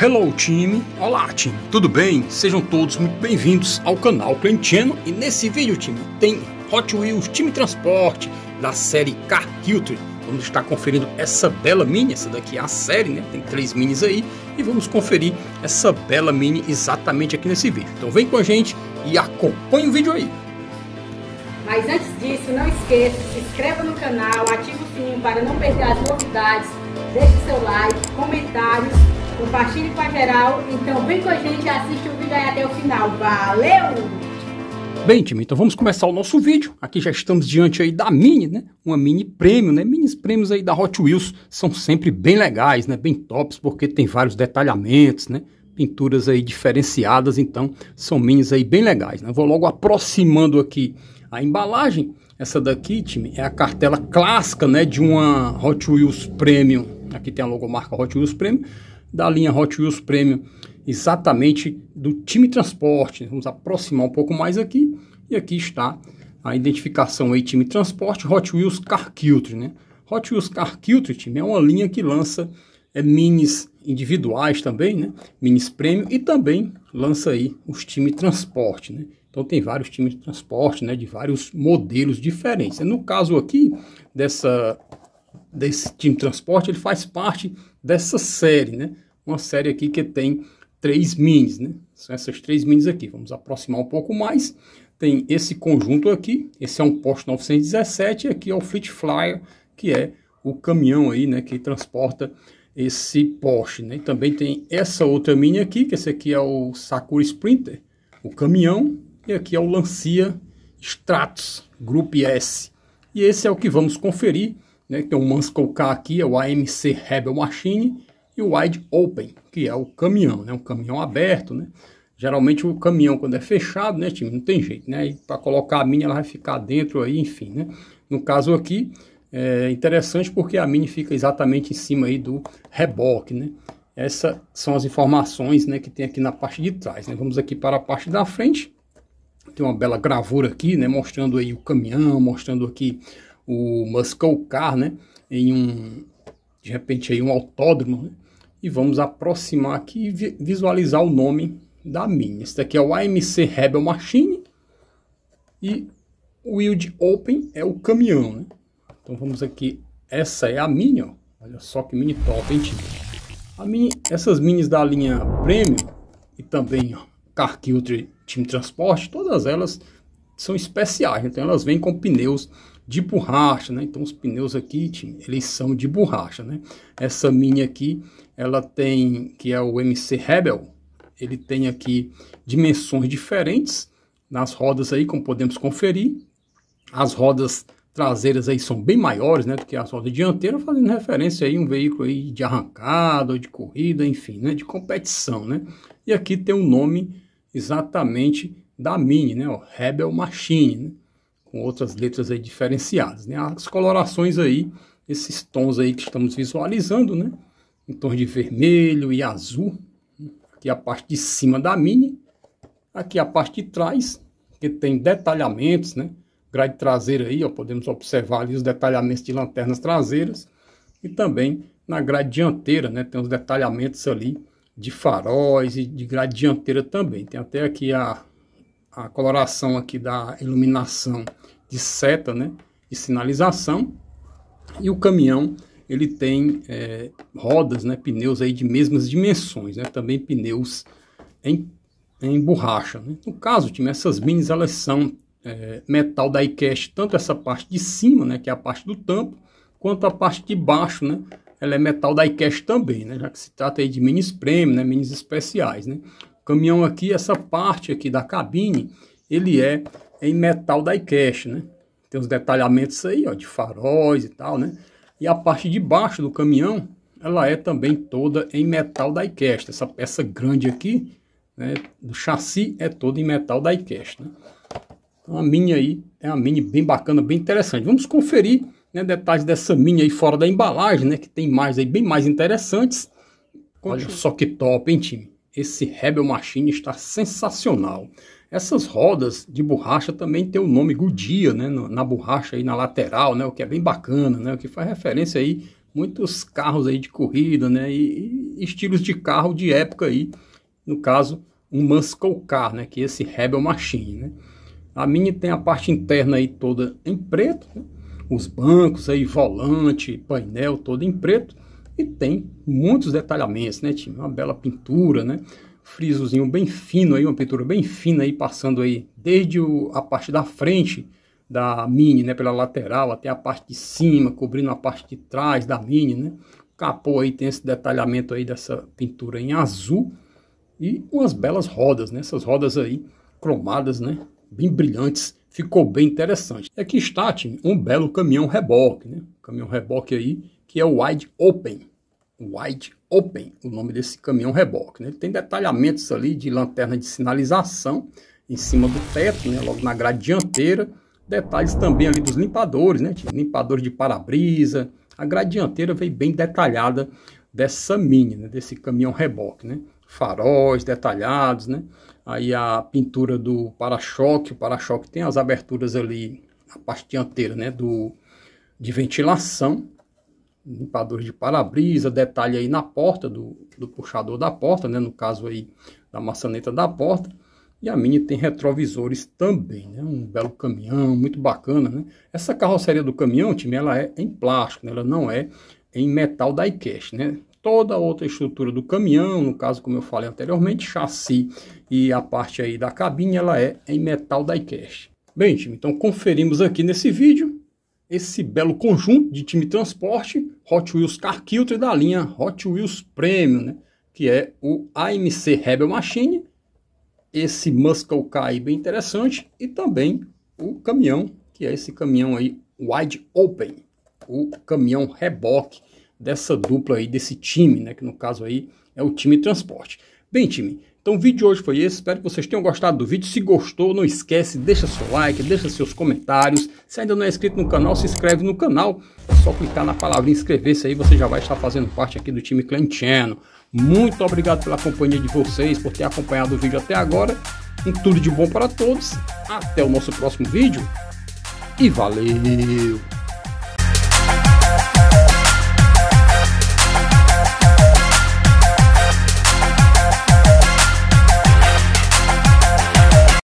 Hello time, olá time, tudo bem? Sejam todos muito bem-vindos ao canal Clentiano e nesse vídeo time tem Hot Wheels Time Transporte da série Car Hilton. Vamos estar conferindo essa bela mini, essa daqui é a série, né? Tem três minis aí e vamos conferir essa bela mini exatamente aqui nesse vídeo. Então vem com a gente e acompanhe o vídeo aí. Mas antes disso, não esqueça, se inscreva no canal, ative o sininho para não perder as novidades, deixe seu like, comentários compartilhe com a geral. Então vem com a gente e assiste o vídeo aí até o final. Valeu! Bem, time, então vamos começar o nosso vídeo. Aqui já estamos diante aí da Mini, né? Uma Mini Prêmio, né? Minis prêmios aí da Hot Wheels são sempre bem legais, né? Bem tops, porque tem vários detalhamentos, né? Pinturas aí diferenciadas, então são minis aí bem legais, né? Vou logo aproximando aqui a embalagem. Essa daqui, time, é a cartela clássica, né? De uma Hot Wheels Premium. Aqui tem a logomarca Hot Wheels Premium da linha Hot Wheels Premium, exatamente do time transporte. Vamos aproximar um pouco mais aqui, e aqui está a identificação aí, time transporte, Hot Wheels Car né? Hot Wheels Car time, é uma linha que lança é, minis individuais também, né? Minis prêmio e também lança aí os time transporte, né? Então tem vários times de transporte, né? De vários modelos diferentes. No caso aqui dessa desse time de transporte, ele faz parte dessa série, né? Uma série aqui que tem três minis, né? São essas três minis aqui. Vamos aproximar um pouco mais. Tem esse conjunto aqui, esse é um Porsche 917, e aqui é o Fleet Flyer, que é o caminhão aí, né, que transporta esse Porsche, né? E também tem essa outra mini aqui, que esse aqui é o Sakura Sprinter, o caminhão, e aqui é o Lancia Stratos Group S. E esse é o que vamos conferir né, tem então, o Muscle Car aqui, é o AMC Rebel Machine e o Wide Open, que é o caminhão, né, um caminhão aberto, né? Geralmente o caminhão quando é fechado, né, time, não tem jeito, né? Para colocar a mini ela vai ficar dentro aí, enfim, né? No caso aqui é interessante porque a mini fica exatamente em cima aí do reboque, né? Essas são as informações, né, que tem aqui na parte de trás, né? Vamos aqui para a parte da frente. Tem uma bela gravura aqui, né, mostrando aí o caminhão, mostrando aqui o Muscle Car, né? Em um, de repente aí um autódromo, né? E vamos aproximar aqui e visualizar o nome da Mini. Esse daqui é o AMC Rebel Machine e o Wild Open é o caminhão, né? Então vamos aqui, essa é a Mini, ó. Olha só que mini top, hein, tipo. A mini, essas minis da linha Premium e também ó, Car Culture Time Transporte, todas elas são especiais, então elas vêm com pneus de borracha, né? Então os pneus aqui, time, eles são de borracha, né? Essa minha aqui, ela tem, que é o MC Rebel, ele tem aqui dimensões diferentes nas rodas aí, como podemos conferir. As rodas traseiras aí são bem maiores, né, do que as rodas dianteiras, fazendo referência aí a um veículo aí de arrancada ou de corrida, enfim, né, de competição, né. E aqui tem o um nome exatamente da Mini, né, O Rebel Machine, né? com outras letras aí diferenciadas, né? As colorações aí, esses tons aí que estamos visualizando, né? Em tons de vermelho e azul. Aqui é a parte de cima da Mini. Aqui a parte de trás, que tem detalhamentos, né? Grade traseira aí, ó, podemos observar ali os detalhamentos de lanternas traseiras. E também na grade dianteira, né? Tem os detalhamentos ali de faróis e de grade dianteira também. Tem até aqui a a coloração aqui da iluminação de seta, né, de sinalização, e o caminhão ele tem é, rodas, né, pneus aí de mesmas dimensões, né, também pneus em, em borracha. Né. No caso, time, essas minis elas são é, metal da iCash, tanto essa parte de cima, né, que é a parte do tampo, quanto a parte de baixo, né, ela é metal da iCash também, né, já que se trata aí de minis premium, né, minis especiais, né caminhão aqui, essa parte aqui da cabine, ele é em metal diecast, né? Tem os detalhamentos aí, ó, de faróis e tal, né? E a parte de baixo do caminhão, ela é também toda em metal diecast. Essa peça grande aqui, né, do chassi, é toda em metal diecast, né? Então a mini aí é uma mini bem bacana, bem interessante. Vamos conferir né, detalhes dessa mini aí fora da embalagem, né? Que tem mais aí, bem mais interessantes. Olha só que top, hein, time? Esse Rebel Machine está sensacional. Essas rodas de borracha também tem o nome Goodyear, né, na borracha aí na lateral, né, o que é bem bacana, né, o que faz referência aí muitos carros aí de corrida, né, e, e estilos de carro de época aí, no caso um muscle car, né, que é esse Rebel Machine, né. A Mini tem a parte interna aí toda em preto, né, os bancos aí, volante, painel todo em preto e tem muitos detalhamentos, né, time? Uma bela pintura, né? Frisozinho bem fino aí, uma pintura bem fina aí, passando aí desde o, a parte da frente da Mini, né, pela lateral até a parte de cima, cobrindo a parte de trás da Mini, né? Capô aí tem esse detalhamento aí dessa pintura em azul e umas belas rodas, né? Essas rodas aí cromadas, né? Bem brilhantes, ficou bem interessante. Aqui é está, time, um belo caminhão reboque, né? Caminhão reboque aí que é o Wide Open. Wide Open, o nome desse caminhão reboque. Né? Ele tem detalhamentos ali de lanterna de sinalização em cima do teto, né? logo na grade dianteira. Detalhes também ali dos limpadores, né? Limpadores de para-brisa. A grade dianteira veio bem detalhada dessa mini, né? desse caminhão reboque, né? Faróis detalhados, né? Aí a pintura do para-choque. O para-choque tem as aberturas ali na parte dianteira, né? Do, de ventilação limpadores de para-brisa, detalhe aí na porta, do, do puxador da porta, né? No caso aí da maçaneta da porta. E a Mini tem retrovisores também, né? Um belo caminhão, muito bacana, né? Essa carroceria do caminhão, time, ela é em plástico, né? Ela não é em metal da iCash, né? Toda a outra estrutura do caminhão, no caso, como eu falei anteriormente, chassi e a parte aí da cabine, ela é em metal da iCash. Bem, time, então conferimos aqui nesse vídeo esse belo conjunto de time transporte Hot Wheels Car Kilter da linha Hot Wheels Premium, né? que é o AMC Rebel Machine, esse Muscle aí bem interessante, e também o caminhão, que é esse caminhão aí Wide Open, o caminhão reboque dessa dupla aí, desse time, né? que no caso aí é o time transporte. Bem, time, então o vídeo de hoje foi esse, espero que vocês tenham gostado do vídeo. Se gostou, não esquece, deixa seu like, deixa seus comentários. Se ainda não é inscrito no canal, se inscreve no canal. É só clicar na palavra inscrever-se aí, você já vai estar fazendo parte aqui do time Clantiano. Muito obrigado pela companhia de vocês, por ter acompanhado o vídeo até agora. Um tudo de bom para todos. Até o nosso próximo vídeo e valeu!